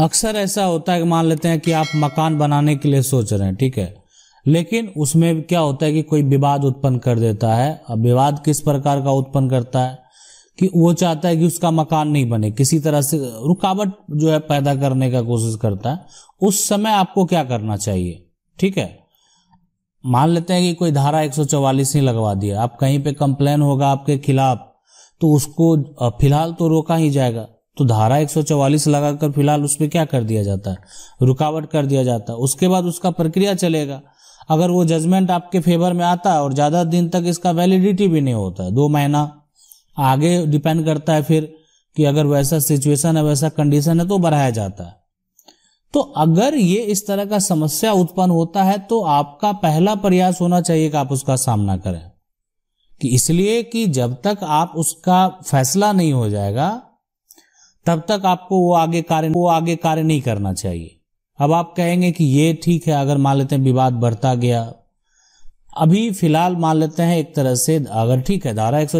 अक्सर ऐसा होता है कि मान लेते हैं कि आप मकान बनाने के लिए सोच रहे हैं ठीक है लेकिन उसमें क्या होता है कि कोई विवाद उत्पन्न कर देता है अब विवाद किस प्रकार का उत्पन्न करता है कि वो चाहता है कि उसका मकान नहीं बने किसी तरह से रुकावट जो है पैदा करने का कोशिश करता है उस समय आपको क्या करना चाहिए ठीक है मान लेते हैं कि कोई धारा 144 नहीं लगवा दिया आप कहीं पे कंप्लेन होगा आपके खिलाफ तो उसको फिलहाल तो रोका ही जाएगा तो धारा 144 लगाकर फिलहाल उसमें क्या कर दिया जाता है रुकावट कर दिया जाता है उसके बाद उसका प्रक्रिया चलेगा अगर वो जजमेंट आपके फेवर में आता है और ज़्यादा दिन तक इसका वैलिडिटी भी नहीं होता है दो महीना आगे डिपेंड करता है फिर कि अगर वैसा सिचुएशन है वैसा कंडीशन है तो बढ़ाया जाता है तो अगर ये इस तरह का समस्या उत्पन्न होता है तो आपका पहला प्रयास होना चाहिए कि आप उसका सामना करें कि इसलिए कि जब तक आप उसका फैसला नहीं हो जाएगा तब तक आपको वो आगे कार्य वो आगे कार्य नहीं करना चाहिए अब आप कहेंगे कि ये ठीक है अगर मान लेते हैं विवाद बढ़ता गया अभी फिलहाल मान लेते हैं एक तरह से अगर ठीक है धारा एक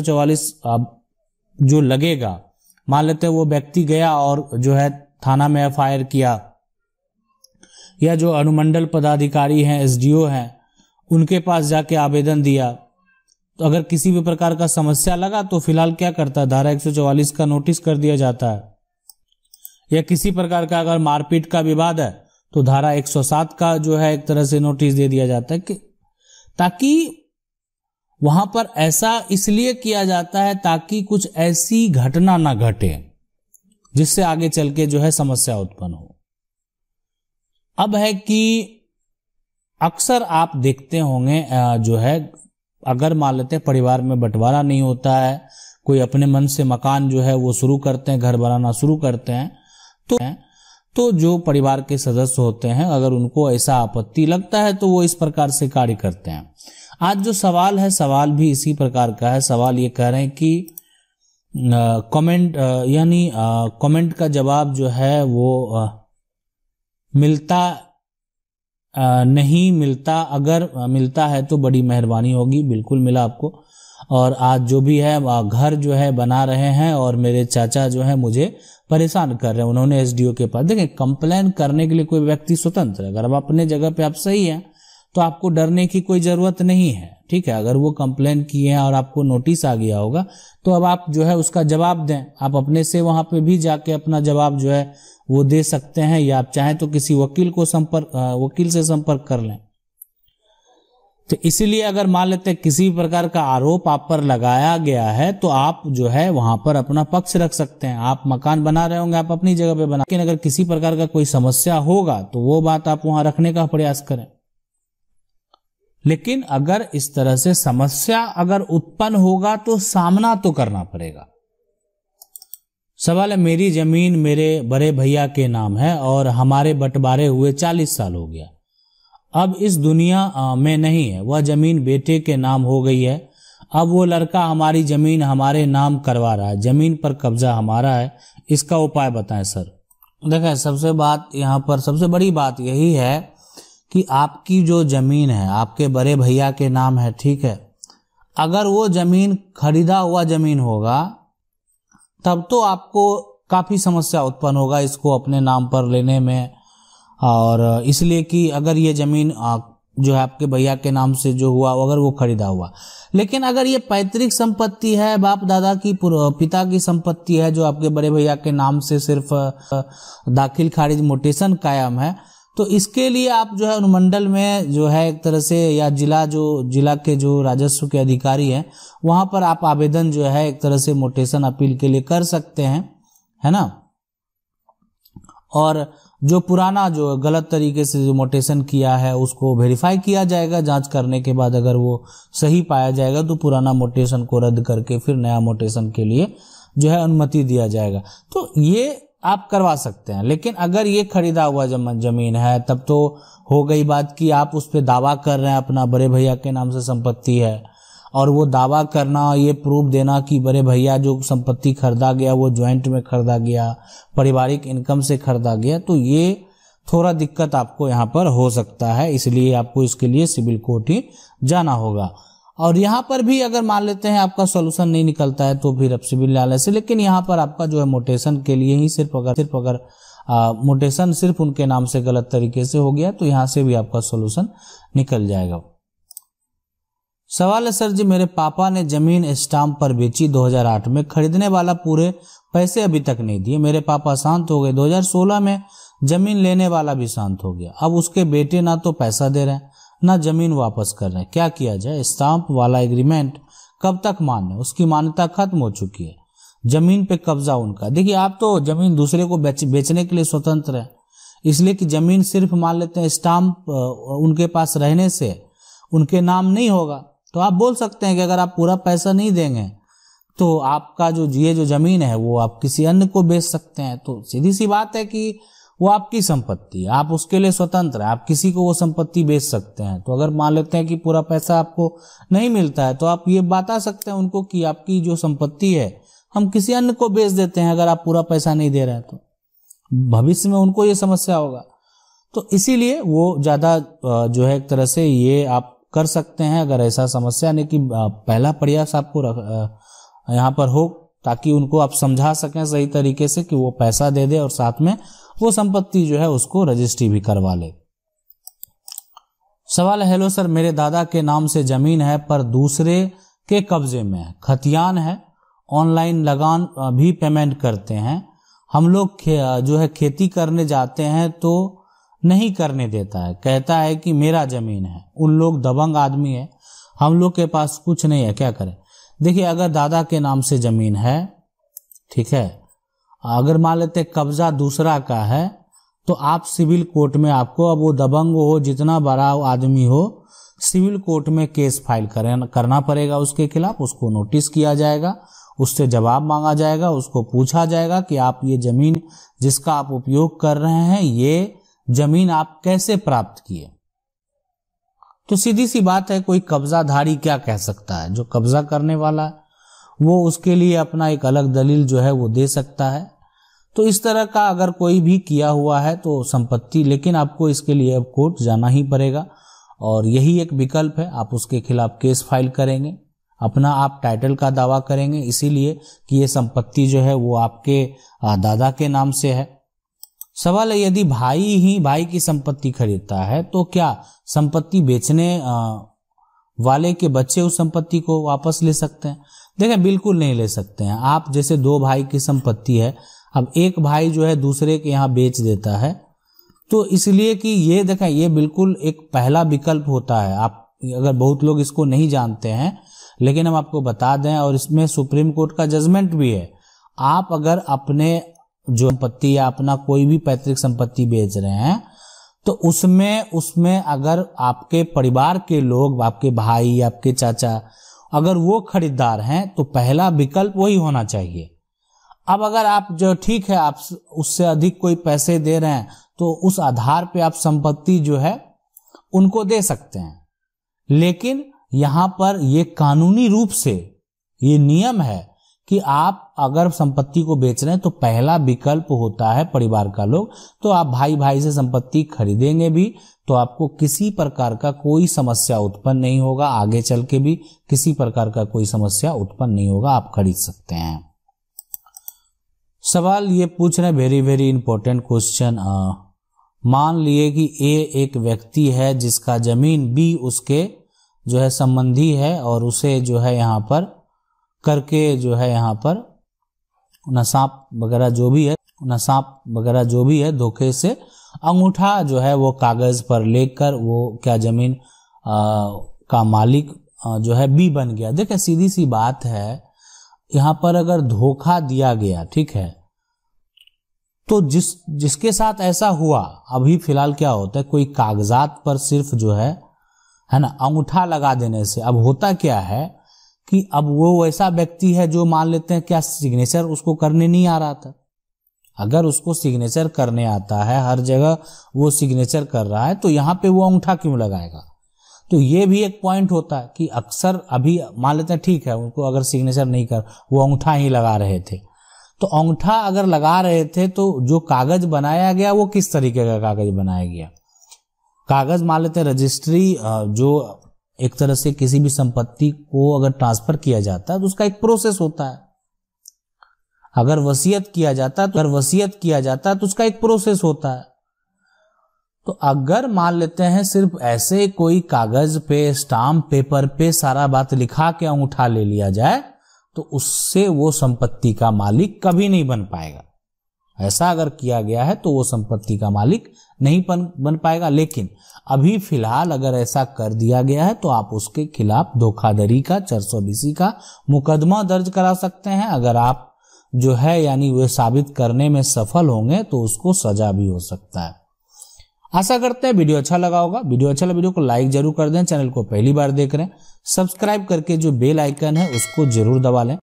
अब जो लगेगा मान लेते हैं वो व्यक्ति गया और जो है थाना में एफ किया या जो अनुमंडल पदाधिकारी हैं एसडीओ हैं उनके पास जाके आवेदन दिया तो अगर किसी भी प्रकार का समस्या लगा तो फिलहाल क्या करता है धारा एक का नोटिस कर दिया जाता है या किसी प्रकार का अगर मारपीट का विवाद है तो धारा 107 का जो है एक तरह से नोटिस दे दिया जाता है कि ताकि वहां पर ऐसा इसलिए किया जाता है ताकि कुछ ऐसी घटना ना घटे जिससे आगे चल के जो है समस्या उत्पन्न हो अब है कि अक्सर आप देखते होंगे जो है अगर मान लेते हैं परिवार में बंटवारा नहीं होता है कोई अपने मन से मकान जो है वो शुरू करते हैं घर बनाना शुरू करते हैं तो तो जो परिवार के सदस्य होते हैं अगर उनको ऐसा आपत्ति लगता है तो वो इस प्रकार से कार्य करते हैं आज जो सवाल है सवाल भी इसी प्रकार का है सवाल ये कह रहे हैं कि कमेंट यानी कमेंट का जवाब जो है वो आ, मिलता आ, नहीं मिलता अगर मिलता है तो बड़ी मेहरबानी होगी बिल्कुल मिला आपको और आज जो भी है घर जो है बना रहे हैं और मेरे चाचा जो है मुझे परेशान कर रहे हैं उन्होंने एस के पास देखें कंप्लेन करने के लिए कोई व्यक्ति स्वतंत्र है अगर आप अपने जगह पे आप सही हैं तो आपको डरने की कोई ज़रूरत नहीं है ठीक है अगर वो कंप्लेन किए हैं और आपको नोटिस आ गया होगा तो अब आप जो है उसका जवाब दें आप अपने से वहां पे भी जाके अपना जवाब जो है वो दे सकते हैं या आप चाहें तो किसी वकील को संपर्क वकील से संपर्क कर लें तो इसीलिए अगर मान लेते हैं किसी प्रकार का आरोप आप पर लगाया गया है तो आप जो है वहां पर अपना पक्ष रख सकते हैं आप मकान बना रहे होंगे आप अपनी जगह पे बना लेकिन अगर किसी प्रकार का कोई समस्या होगा तो वो बात आप वहां रखने का प्रयास करें लेकिन अगर इस तरह से समस्या अगर उत्पन्न होगा तो सामना तो करना पड़ेगा सवाल है मेरी जमीन मेरे बड़े भैया के नाम है और हमारे बंटवारे हुए चालीस साल हो गया अब इस दुनिया में नहीं है वह जमीन बेटे के नाम हो गई है अब वो लड़का हमारी जमीन हमारे नाम करवा रहा है जमीन पर कब्जा हमारा है इसका उपाय बताएं सर देखें सबसे बात यहाँ पर सबसे बड़ी बात यही है कि आपकी जो जमीन है आपके बड़े भैया के नाम है ठीक है अगर वो जमीन खरीदा हुआ जमीन होगा तब तो आपको काफ़ी समस्या उत्पन्न होगा इसको अपने नाम पर लेने में और इसलिए कि अगर ये ज़मीन जो है आपके भैया के नाम से जो हुआ अगर वो खरीदा हुआ लेकिन अगर ये पैतृक संपत्ति है बाप दादा की पिता की संपत्ति है जो आपके बड़े भैया के नाम से सिर्फ दाखिल खारिज मोटेशन कायम है तो इसके लिए आप जो है अनुमंडल में जो है एक तरह से या जिला जो जिला के जो राजस्व के अधिकारी हैं वहां पर आप आवेदन जो है एक तरह से मोटेशन अपील के लिए कर सकते हैं है ना और जो पुराना जो गलत तरीके से जो मोटेशन किया है उसको वेरीफाई किया जाएगा जांच करने के बाद अगर वो सही पाया जाएगा तो पुराना मोटेशन को रद्द करके फिर नया मोटेशन के लिए जो है अनुमति दिया जाएगा तो ये आप करवा सकते हैं लेकिन अगर ये खरीदा हुआ जमीन है तब तो हो गई बात कि आप उस पर दावा कर रहे हैं अपना बड़े भैया के नाम से संपत्ति है और वो दावा करना ये प्रूफ देना कि बड़े भैया जो संपत्ति खरीदा गया वो ज्वाइंट में खरीदा गया पारिवारिक इनकम से खरीदा गया तो ये थोड़ा दिक्कत आपको यहाँ पर हो सकता है इसलिए आपको इसके लिए सिविल कोर्ट ही जाना होगा और यहाँ पर भी अगर मान लेते हैं आपका सोल्यूशन नहीं निकलता है तो फिर अब सिविल न्यायालय से लेकिन यहाँ पर आपका जो है मोटेशन के लिए ही सिर्फ अगर सिर्फ अगर मोटेशन सिर्फ उनके नाम से गलत तरीके से हो गया तो यहाँ से भी आपका सोल्यूशन निकल जाएगा सवाल है सर जी मेरे पापा ने जमीन स्टाम्प पर बेची 2008 में खरीदने वाला पूरे पैसे अभी तक नहीं दिए मेरे पापा शांत हो गए 2016 में जमीन लेने वाला भी शांत हो गया अब उसके बेटे ना तो पैसा दे रहे हैं ना जमीन वापस कर रहे हैं क्या किया जाए स्टाम्प वाला एग्रीमेंट कब तक मान्य उसकी मान्यता खत्म हो चुकी है जमीन पे कब्जा उनका देखिए आप तो जमीन दूसरे को बेच, बेचने के लिए स्वतंत्र है इसलिए कि जमीन सिर्फ मान लेते हैं स्टाम्प उनके पास रहने से उनके नाम नहीं होगा तो आप बोल सकते हैं कि अगर आप पूरा पैसा नहीं देंगे तो आपका जो ये जो जमीन है वो आप किसी अन्य को बेच सकते हैं तो सीधी सी बात है कि वो आपकी संपत्ति आप उसके लिए स्वतंत्र है आप किसी को वो संपत्ति बेच सकते हैं तो अगर मान लेते हैं कि पूरा पैसा आपको नहीं मिलता है तो आप ये बता सकते हैं उनको कि आपकी जो संपत्ति है हम किसी अन्य को बेच देते हैं अगर आप पूरा पैसा नहीं दे रहे हैं तो भविष्य में उनको ये समस्या होगा तो इसीलिए वो ज़्यादा जो है एक तरह से ये आप कर सकते हैं अगर ऐसा समस्या नहीं कि पहला प्रयास आपको यहाँ पर हो ताकि उनको आप समझा सकें सही तरीके से कि वो पैसा दे दे और साथ में वो संपत्ति जो है उसको रजिस्ट्री भी करवा ले सवाल हेलो सर मेरे दादा के नाम से जमीन है पर दूसरे के कब्जे में है खतियान है ऑनलाइन लगान भी पेमेंट करते हैं हम लोग जो है खेती करने जाते हैं तो नहीं करने देता है कहता है कि मेरा जमीन है उन लोग दबंग आदमी है हम लोग के पास कुछ नहीं है क्या करें देखिए अगर दादा के नाम से जमीन है ठीक है अगर मान लेते कब्जा दूसरा का है तो आप सिविल कोर्ट में आपको अब वो दबंग हो जितना बड़ा आदमी हो सिविल कोर्ट में केस फाइल करें करना पड़ेगा उसके खिलाफ उसको नोटिस किया जाएगा उससे जवाब मांगा जाएगा उसको पूछा जाएगा कि आप ये जमीन जिसका आप उपयोग कर रहे हैं ये जमीन आप कैसे प्राप्त किए तो सीधी सी बात है कोई कब्जाधारी क्या कह सकता है जो कब्जा करने वाला है वो उसके लिए अपना एक अलग दलील जो है वो दे सकता है तो इस तरह का अगर कोई भी किया हुआ है तो संपत्ति लेकिन आपको इसके लिए अब कोर्ट जाना ही पड़ेगा और यही एक विकल्प है आप उसके खिलाफ केस फाइल करेंगे अपना आप टाइटल का दावा करेंगे इसीलिए कि ये संपत्ति जो है वो आपके दादा के नाम से है सवाल है यदि भाई ही भाई की संपत्ति खरीदता है तो क्या संपत्ति बेचने वाले के बच्चे उस संपत्ति को वापस ले सकते हैं देखें बिल्कुल नहीं ले सकते हैं आप जैसे दो भाई की संपत्ति है अब एक भाई जो है दूसरे के यहाँ बेच देता है तो इसलिए कि ये देखें ये बिल्कुल एक पहला विकल्प होता है आप अगर बहुत लोग इसको नहीं जानते हैं लेकिन हम आपको बता दें और इसमें सुप्रीम कोर्ट का जजमेंट भी है आप अगर अपने जो संपत्ति या अपना कोई भी पैतृक संपत्ति बेच रहे हैं तो उसमें उसमें अगर आपके परिवार के लोग आपके भाई आपके चाचा अगर वो खरीदार हैं तो पहला विकल्प वही होना चाहिए अब अगर आप जो ठीक है आप उससे अधिक कोई पैसे दे रहे हैं तो उस आधार पे आप संपत्ति जो है उनको दे सकते हैं लेकिन यहां पर ये कानूनी रूप से ये नियम है कि आप अगर संपत्ति को बेच रहे हैं तो पहला विकल्प होता है परिवार का लोग तो आप भाई भाई से संपत्ति खरीदेंगे भी तो आपको किसी प्रकार का कोई समस्या उत्पन्न नहीं होगा आगे चल के भी किसी प्रकार का कोई समस्या उत्पन्न नहीं होगा आप खरीद सकते हैं सवाल ये पूछ रहे वेरी वेरी इंपॉर्टेंट क्वेश्चन मान लिए कि ए एक व्यक्ति है जिसका जमीन बी उसके जो है संबंधी है और उसे जो है यहाँ पर करके जो है यहाँ पर नसाब वगैरह जो भी है नसाब वगैरह जो भी है धोखे से अंगूठा जो है वो कागज पर लेकर वो क्या जमीन आ, का मालिक आ, जो है बी बन गया देखे सीधी सी बात है यहाँ पर अगर धोखा दिया गया ठीक है तो जिस जिसके साथ ऐसा हुआ अभी फिलहाल क्या होता है कोई कागजात पर सिर्फ जो है है ना अंगूठा लगा देने से अब होता क्या है कि अब वो ऐसा व्यक्ति है जो मान लेते हैं क्या सिग्नेचर उसको करने नहीं आ रहा था अगर उसको सिग्नेचर करने आता है हर जगह वो सिग्नेचर कर रहा है तो यहाँ पे वो अंगूठा क्यों लगाएगा तो ये भी एक पॉइंट होता है कि अक्सर अभी मान लेते हैं ठीक है उनको अगर सिग्नेचर नहीं कर वो अंगूठा ही लगा रहे थे तो अंगूठा अगर लगा रहे थे तो जो कागज बनाया गया वो किस तरीके का कागज बनाया गया कागज मान लेते हैं रजिस्ट्री जो एक तरह से किसी भी संपत्ति को अगर ट्रांसफर किया जाता है तो उसका एक प्रोसेस होता है अगर वसीयत किया जाता है तो अगर वसीयत किया जाता है तो उसका एक प्रोसेस होता है तो अगर मान लेते हैं सिर्फ ऐसे कोई कागज पे स्टाम्प पेपर पे सारा बात लिखा के अंगूठा ले लिया जाए तो उससे वो संपत्ति का मालिक कभी नहीं बन पाएगा ऐसा अगर किया गया है तो वो संपत्ति का मालिक नहीं बन बन पाएगा लेकिन अभी फिलहाल अगर ऐसा कर दिया गया है तो आप उसके खिलाफ धोखाधड़ी का चार बीसी का मुकदमा दर्ज करा सकते हैं अगर आप जो है यानी वे साबित करने में सफल होंगे तो उसको सजा भी हो सकता है आशा करते हैं वीडियो अच्छा लगा होगा वीडियो अच्छा लगा वीडियो को लाइक जरूर कर दें चैनल को पहली बार देख रहे हैं सब्सक्राइब करके जो बेल आइकन है उसको जरूर दबा लें